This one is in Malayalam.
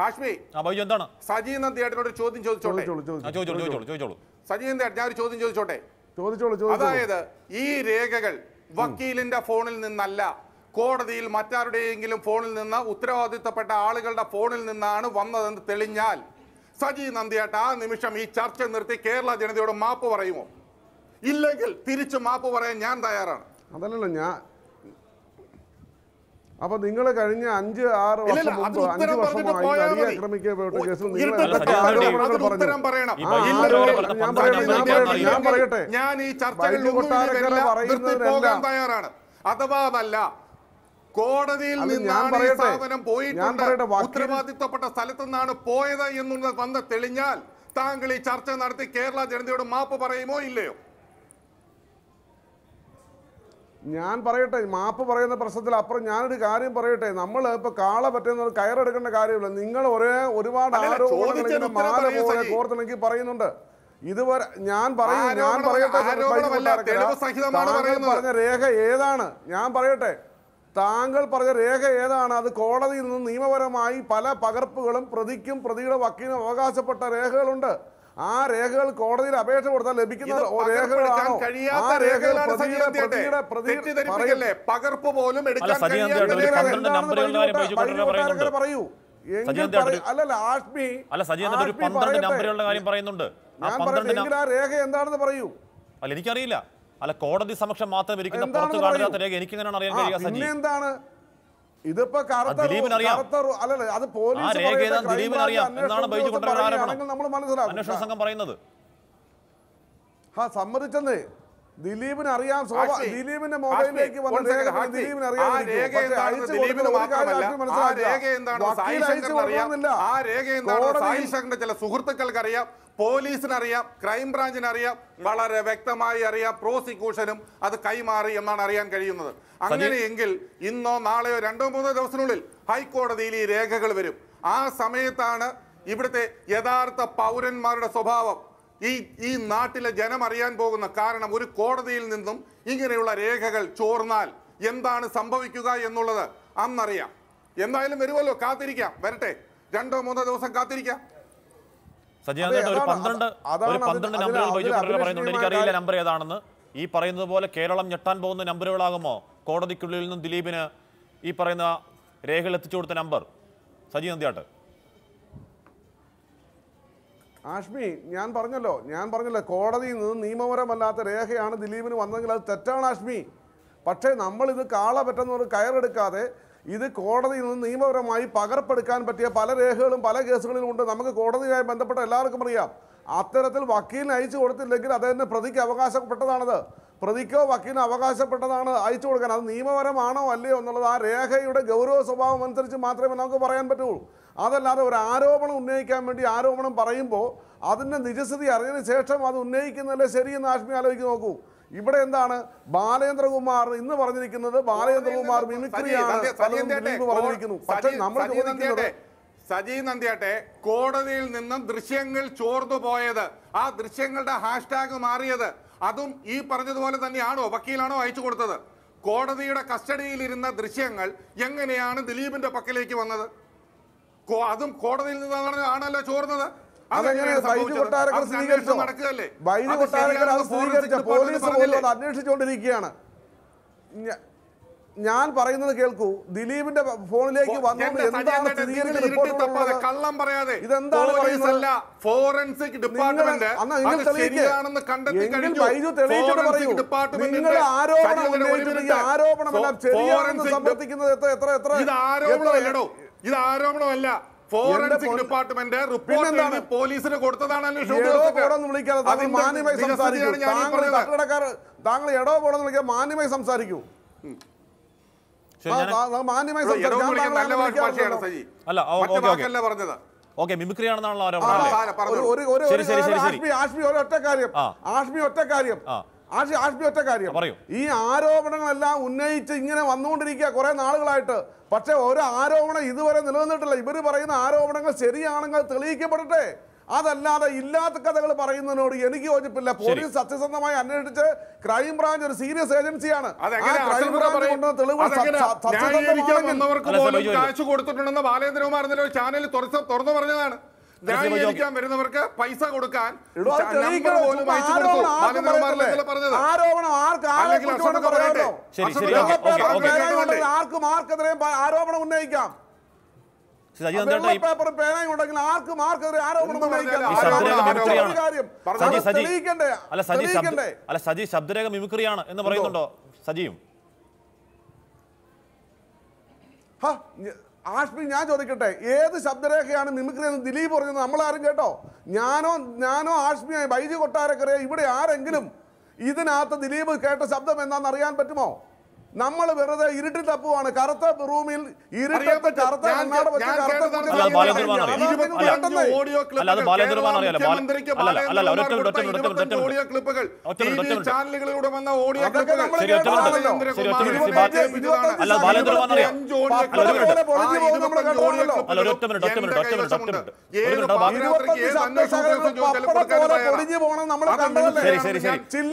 ഹാഷ്മി എന്താണ് സജീന്ദ്രൻ തിയേറ്ററിനോട് ചോദ്യം ചോദിച്ചോട്ടെ ഞാൻ ഒരു ചോദ്യം ചോദിച്ചോട്ടെ അതായത് ഈ രേഖകൾ വക്കീലിന്റെ ഫോണിൽ നിന്നല്ല കോടതിയിൽ മറ്റാരുടെയെങ്കിലും ഫോണിൽ നിന്ന് ഉത്തരവാദിത്തപ്പെട്ട ആളുകളുടെ ഫോണിൽ നിന്നാണ് വന്നതെന്ന് തെളിഞ്ഞാൽ സജി നന്ദിയേട്ട ആ നിമിഷം ഈ ചർച്ച നിർത്തി കേരള ജനതയോട് മാപ്പ് പറയുമോ ഇല്ലെങ്കിൽ തിരിച്ചു മാപ്പ് പറയാൻ ഞാൻ തയ്യാറാണ് അതല്ലല്ലോ ഞാൻ അപ്പൊ നിങ്ങൾ കഴിഞ്ഞ അഞ്ച് ആറ് വർഷം അഞ്ച് ഞാൻ പറയട്ടെ ഞാൻ പറയട്ടെ ഞാൻ ഈ കൊട്ടാരക്കര തയ്യാറാണ് അഥവാ അതല്ല കോടതിയിൽ നിന്നാണ് ഈ പോയിട്ടുണ്ട് ഉത്തരവാദിത്തപ്പെട്ട സ്ഥലത്തു നിന്നാണ് പോയത് എന്നുള്ളത് വന്ന് തെളിഞ്ഞാൽ താങ്കൾ ഈ ചർച്ച നടത്തി കേരള ജനതയോട് മാപ്പ് പറയുമോ ഇല്ലയോ ഞാൻ പറയട്ടെ മാപ്പ് പറയുന്ന പ്രശ്നത്തിൽ അപ്പുറം ഞാനൊരു കാര്യം പറയട്ടെ നമ്മൾ ഇപ്പൊ കാള പറ്റുന്ന കയറെടുക്കേണ്ട കാര്യമില്ല നിങ്ങൾ ഒരേ ഒരുപാട് ആരോപണങ്ങൾ കോർത്തിണക്കി പറയുന്നുണ്ട് ഇതുവരെ ഞാൻ പറയും ഞാൻ പറയട്ടെ പറഞ്ഞ രേഖ ഏതാണ് ഞാൻ പറയട്ടെ താങ്കൾ പറഞ്ഞ രേഖ ഏതാണ് അത് കോടതിയിൽ നിന്ന് നിയമപരമായി പല പകർപ്പുകളും പ്രതിക്കും പ്രതിയുടെ വക്കീലും അവകാശപ്പെട്ട രേഖകളുണ്ട് ആ രേഖകൾ കോടതിയിൽ അപേക്ഷ കൊടുത്താൽ ലഭിക്കുന്ന പകർപ്പ് പോലും എടുക്കാൻ പറയൂ ആഷ്മി അല്ല ഒരു കാര്യം പറയുന്നുണ്ട് ആ രേഖ എന്താണെന്ന് പറയൂ അല്ല എനിക്കറിയില്ല അല്ല കോടതി സമക്ഷം മാത്രം ഇരിക്കുന്ന പുറത്തു രേഖ എനിക്കെങ്ങനെയാണ് അറിയാൻ കഴിയുക സജി എന്താണ് ഇതിപ്പോ അല്ലല്ല അത് പോലീസ് സമ്മതിച്ചെന്നേ ദിലീപിന് അറിയാം ദിലീപിന്റെ മൊബൈലിലേക്ക് വന്ന ദിലീപിന് അറിയാം ചില സുഹൃത്തുക്കൾക്ക് അറിയാം പോലീസിന് അറിയാം അറിയാം വളരെ വ്യക്തമായി അറിയാം പ്രോസിക്യൂഷനും അത് കൈമാറി എന്നാണ് അറിയാൻ കഴിയുന്നത് അങ്ങനെയെങ്കിൽ ഇന്നോ നാളെയോ രണ്ടോ മൂന്നോ ദിവസത്തിനുള്ളിൽ ഹൈക്കോടതിയിൽ ഈ രേഖകൾ വരും ആ സമയത്താണ് ഇവിടുത്തെ യഥാർത്ഥ പൗരന്മാരുടെ സ്വഭാവം ഈ ഈ നാട്ടിലെ ജനം അറിയാൻ പോകുന്ന കാരണം ഒരു കോടതിയിൽ നിന്നും ഇങ്ങനെയുള്ള രേഖകൾ ചോർന്നാൽ എന്താണ് സംഭവിക്കുക എന്നുള്ളത് അന്നറിയാം എന്തായാലും വരുമല്ലോ കാത്തിരിക്കാം വരട്ടെ രണ്ടോ മൂന്നോ ദിവസം കാത്തിരിക്കാം എനിക്കറിയില്ല നമ്പർ ഏതാണെന്ന് ഈ പറയുന്നത് പോലെ കേരളം ഞെട്ടാൻ പോകുന്ന നമ്പറുകളാകുമോ കോടതിക്കുള്ളിൽ നിന്നും ദിലീപിന് ഈ പറയുന്ന രേഖകൾ എത്തിച്ചു കൊടുത്ത നമ്പർ സജി നന്ദിയാട്ട് ആഷ്മി ഞാൻ പറഞ്ഞല്ലോ ഞാൻ പറഞ്ഞല്ലോ കോടതിയിൽ നിന്ന് നിയമപരമല്ലാത്ത രേഖയാണ് ദിലീപിന് വന്നതെങ്കിൽ അത് തെറ്റാണ് ആഷ്മി പക്ഷേ നമ്മളിത് കാള പറ്റുന്ന ഒരു കയറെടുക്കാതെ ഇത് കോടതിയിൽ നിന്ന് നിയമപരമായി പകർപ്പെടുക്കാൻ പറ്റിയ പല രേഖകളും പല കേസുകളിലും ഉണ്ട് നമുക്ക് കോടതിയുമായി ബന്ധപ്പെട്ട എല്ലാവർക്കും അറിയാം അത്തരത്തിൽ വക്കീലിന് അയച്ചു കൊടുത്തില്ലെങ്കിൽ അത് തന്നെ പ്രതിക്ക് അവകാശപ്പെട്ടതാണത് പ്രതിക്കോ വക്കീലിനോ അവകാശപ്പെട്ടതാണ് അയച്ചു കൊടുക്കാൻ അത് നിയമപരമാണോ അല്ലയോ എന്നുള്ളത് ആ രേഖയുടെ ഗൗരവ സ്വഭാവം അനുസരിച്ച് മാത്രമേ നമുക്ക് പറയാൻ പറ്റുള്ളൂ അതല്ലാതെ ഒരു ആരോപണം ഉന്നയിക്കാൻ വേണ്ടി ആരോപണം പറയുമ്പോൾ അതിൻ്റെ നിജസ്ഥിതി അറിഞ്ഞതിന് ശേഷം അത് ഉന്നയിക്കുന്നതല്ലേ ശരിയെന്ന് ആശ്മി ആലോചിച്ച് നോക്കൂ ഇവിടെ എന്താണ് ബാലേന്ദ്രകുമാർ ഇന്ന് പറഞ്ഞിരിക്കുന്നത് ബാലേന്ദ്രകുമാർ മിമിക്രിയാണ് പറഞ്ഞിരിക്കുന്നു പക്ഷെ നമ്മൾ ചോദിക്കുന്നത് സജി നന്ദിയാട്ടെ കോടതിയിൽ നിന്നും ദൃശ്യങ്ങൾ ചോർന്നു പോയത് ആ ദൃശ്യങ്ങളുടെ ഹാഷ്ടാഗ് മാറിയത് അതും ഈ പറഞ്ഞതുപോലെ തന്നെയാണോ വക്കീലാണോ അയച്ചു കൊടുത്തത് കോടതിയുടെ കസ്റ്റഡിയിലിരുന്ന ദൃശ്യങ്ങൾ എങ്ങനെയാണ് ദിലീപിന്റെ പക്കലേക്ക് വന്നത് അതും കോടതിയിൽ നിന്നാണ് ആണല്ലോ ചോർന്നത് നടക്കുകയല്ലേ പോലീസ് അന്വേഷിച്ചുകൊണ്ടിരിക്കുകയാണ് ഞാൻ പറയുന്നത് കേൾക്കൂ ദിലീപിന്റെ ഫോണിലേക്ക് വന്നത് എന്താണ് കള്ളം പറയാതെ ഇതെന്താണ് ഫോറൻസിക് ഡിപ്പാർട്ട്മെന്റ് നിങ്ങൾ നിങ്ങൾ എത്ര എത്ര എത്ര ഇത് ഇത് ആരോപണമല്ല ഫോറൻസിക് റിപ്പോർട്ട് പോലീസിന് കൊടുത്തതാണ് മാന്യമായി താങ്കൾ എടോ പോണെന്ന് വിളിക്കാൻ മാന്യമായി സംസാരിക്കൂ അല്ല ആഷ്മി കാര്യം ആഷ്മി കാര്യം ആഷ്മി കാര്യം ഈ ആരോപണങ്ങളെല്ലാം ഉന്നയിച്ച് ഇങ്ങനെ വന്നുകൊണ്ടിരിക്കുക കുറെ നാളുകളായിട്ട് പക്ഷെ ഒരു ആരോപണം ഇതുവരെ നിലനിന്നിട്ടില്ല ഇവർ പറയുന്ന ആരോപണങ്ങൾ ശരിയാണെങ്കിൽ തെളിയിക്കപ്പെടട്ടെ അതല്ലാതെ ഇല്ലാത്ത കഥകൾ പറയുന്നതിനോട് എനിക്ക് യോജിപ്പില്ല പോലീസ് സത്യസന്ധമായി അന്വേഷിച്ച് ക്രൈംബ്രാഞ്ച് ഒരു സീരിയസ് ഏജൻസിയാണ് കാശ് ചാനൽ തുറന്നു വരുന്നവർക്ക് പൈസ കൊടുക്കാൻ ആരോപണം ആർക്കും ആർക്കെതിരെയും ആരോപണം ഉന്നയിക്കാം അല്ല സജി അല്ല സജി ശബ്ദരേഖ മിമിക്രിയാണ് എന്ന് പറയുന്നുണ്ടോ സജിയും ആഷ്മി ഞാൻ ചോദിക്കട്ടെ ഏത് ശബ്ദരേഖയാണ് മിമിക്രി എന്ന് ദിലീപ് പറഞ്ഞത് ആരും കേട്ടോ ഞാനോ ഞാനോ ആഷ്മിയായി ബൈജു കൊട്ടാരക്കരയോ ഇവിടെ ആരെങ്കിലും ഇതിനകത്ത് ദിലീപ് കേട്ട ശബ്ദം എന്താണെന്ന് അറിയാൻ പറ്റുമോ നമ്മൾ വെറുതെ ഇരുട്ടിൽ തപ്പുവാണ് കറുത്ത റൂമിൽ ഇരുട്ടത്ത് കറുത്ത ഓഡിയോ ക്ലിപ്പുകൾ ഓഡിയോ ക്ലിപ്പുകൾ ചാനലുകളിലൂടെ വന്ന ഓഡിയോ ക്ലിപ്പുകൾ പോകണം നമ്മൾ